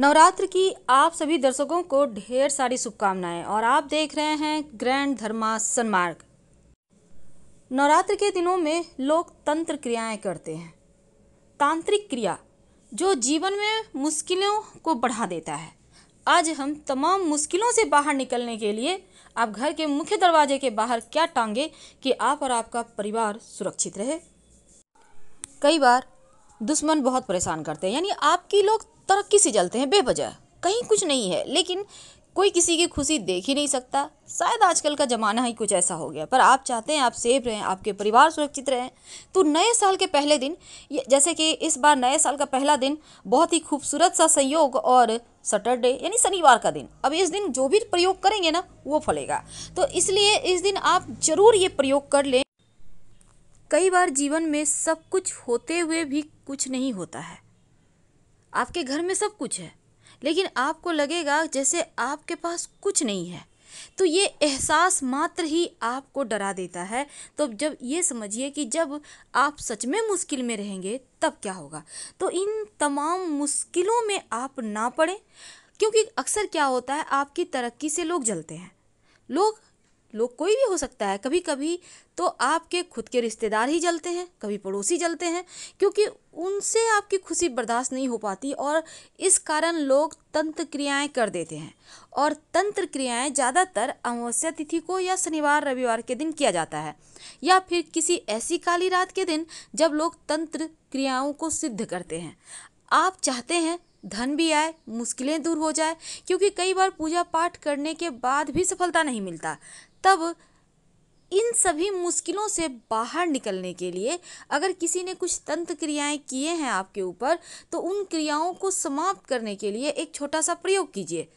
नवरात्र की आप सभी दर्शकों को ढेर सारी शुभकामनाएं और आप देख रहे हैं ग्रैंड धर्मा सन्मार्ग नवरात्र के दिनों में लोग तंत्र क्रियाएं करते हैं तांत्रिक क्रिया जो जीवन में मुश्किलों को बढ़ा देता है आज हम तमाम मुश्किलों से बाहर निकलने के लिए आप घर के मुख्य दरवाजे के बाहर क्या टांगे कि आप और आपका परिवार सुरक्षित रहे कई बार दुश्मन बहुत परेशान करते हैं यानी आपकी लोग तरक्की से जलते हैं बेवजह कहीं कुछ नहीं है लेकिन कोई किसी की खुशी देख ही नहीं सकता शायद आजकल का ज़माना ही कुछ ऐसा हो गया पर आप चाहते हैं आप सेफ रहें आपके परिवार सुरक्षित रहें तो नए साल के पहले दिन जैसे कि इस बार नए साल का पहला दिन बहुत ही खूबसूरत सा संयोग और सटरडे यानी शनिवार का दिन अब इस दिन जो भी प्रयोग करेंगे ना वो फलेगा तो इसलिए इस दिन आप ज़रूर ये प्रयोग कर लें कई बार जीवन में सब कुछ होते हुए भी कुछ नहीं होता है आपके घर में सब कुछ है लेकिन आपको लगेगा जैसे आपके पास कुछ नहीं है तो ये एहसास मात्र ही आपको डरा देता है तो जब ये समझिए कि जब आप सच में मुश्किल में रहेंगे तब क्या होगा तो इन तमाम मुश्किलों में आप ना पड़ें क्योंकि अक्सर क्या होता है आपकी तरक्की से लोग जलते हैं लोग लोग कोई भी हो सकता है कभी कभी तो आपके खुद के रिश्तेदार ही जलते हैं कभी पड़ोसी जलते हैं क्योंकि उनसे आपकी खुशी बर्दाश्त नहीं हो पाती और इस कारण लोग तंत्र क्रियाएँ कर देते हैं और तंत्र क्रियाएँ ज़्यादातर अमावस्या तिथि को या शनिवार रविवार के दिन किया जाता है या फिर किसी ऐसी काली रात के दिन जब लोग तंत्र क्रियाओं को सिद्ध करते हैं आप चाहते हैं धन भी आए मुश्किलें दूर हो जाए क्योंकि कई बार पूजा पाठ करने के बाद भी सफलता नहीं मिलता तब इन सभी मुश्किलों से बाहर निकलने के लिए अगर किसी ने कुछ तंत्र क्रियाएं किए हैं आपके ऊपर तो उन क्रियाओं को समाप्त करने के लिए एक छोटा सा प्रयोग कीजिए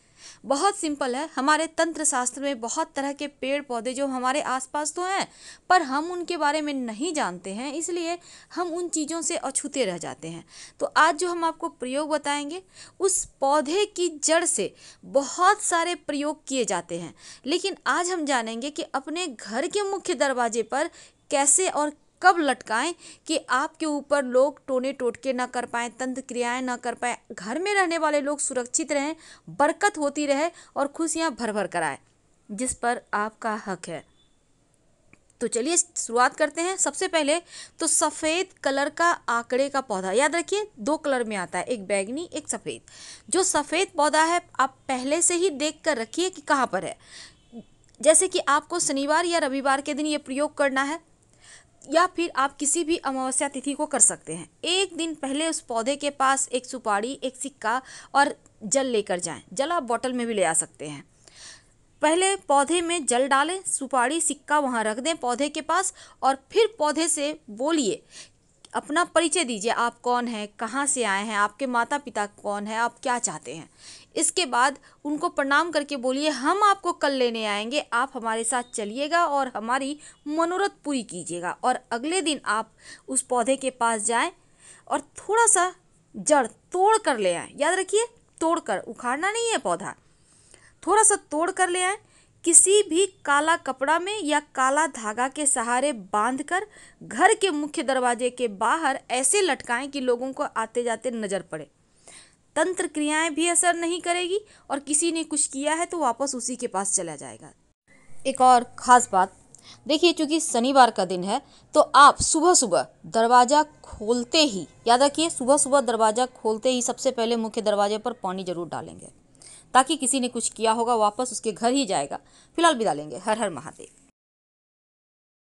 बहुत सिंपल है हमारे तंत्र शास्त्र में बहुत तरह के पेड़ पौधे जो हमारे आसपास तो हैं पर हम उनके बारे में नहीं जानते हैं इसलिए हम उन चीज़ों से अछूते रह जाते हैं तो आज जो हम आपको प्रयोग बताएंगे उस पौधे की जड़ से बहुत सारे प्रयोग किए जाते हैं लेकिन आज हम जानेंगे कि अपने घर के मुख्य दरवाजे पर कैसे और कब लटकाएं कि आपके ऊपर लोग टोने टोटके ना कर पाए तंत्र क्रियाएँ ना कर पाए घर में रहने वाले लोग सुरक्षित रहें बरकत होती रहे और खुशियाँ भर भर कर आए जिस पर आपका हक है तो चलिए शुरुआत करते हैं सबसे पहले तो सफ़ेद कलर का आंकड़े का पौधा याद रखिए दो कलर में आता है एक बैगनी एक सफ़ेद जो सफ़ेद पौधा है आप पहले से ही देख कर रखिए कि कहाँ पर है जैसे कि आपको शनिवार या रविवार के दिन ये प्रयोग करना है या फिर आप किसी भी अमावस्या तिथि को कर सकते हैं एक दिन पहले उस पौधे के पास एक सुपारी एक सिक्का और जल लेकर जाएं जल आप बॉटल में भी ले आ सकते हैं पहले पौधे में जल डालें सुपारी सिक्का वहाँ रख दें पौधे के पास और फिर पौधे से बोलिए अपना परिचय दीजिए आप कौन हैं कहाँ से आए हैं आपके माता पिता कौन हैं आप क्या चाहते हैं इसके बाद उनको प्रणाम करके बोलिए हम आपको कल लेने आएंगे आप हमारे साथ चलिएगा और हमारी मनोरथ पूरी कीजिएगा और अगले दिन आप उस पौधे के पास जाएं और थोड़ा सा जड़ तोड़ कर ले आएँ याद रखिए तोड़ कर उखाड़ना नहीं है पौधा थोड़ा सा तोड़ कर ले आएँ किसी भी काला कपड़ा में या काला धागा के सहारे बांधकर घर के मुख्य दरवाजे के बाहर ऐसे लटकाएं कि लोगों को आते जाते नजर पड़े तंत्र क्रियाएं भी असर नहीं करेगी और किसी ने कुछ किया है तो वापस उसी के पास चला जाएगा एक और ख़ास बात देखिए चूंकि शनिवार का दिन है तो आप सुबह सुबह दरवाज़ा खोलते ही याद रखिए सुबह सुबह दरवाज़ा खोलते ही सबसे पहले मुख्य दरवाजे पर पानी जरूर डालेंगे ताकि किसी ने कुछ किया होगा वापस उसके घर ही जाएगा फिलहाल बिदा लेंगे हर हर महादेव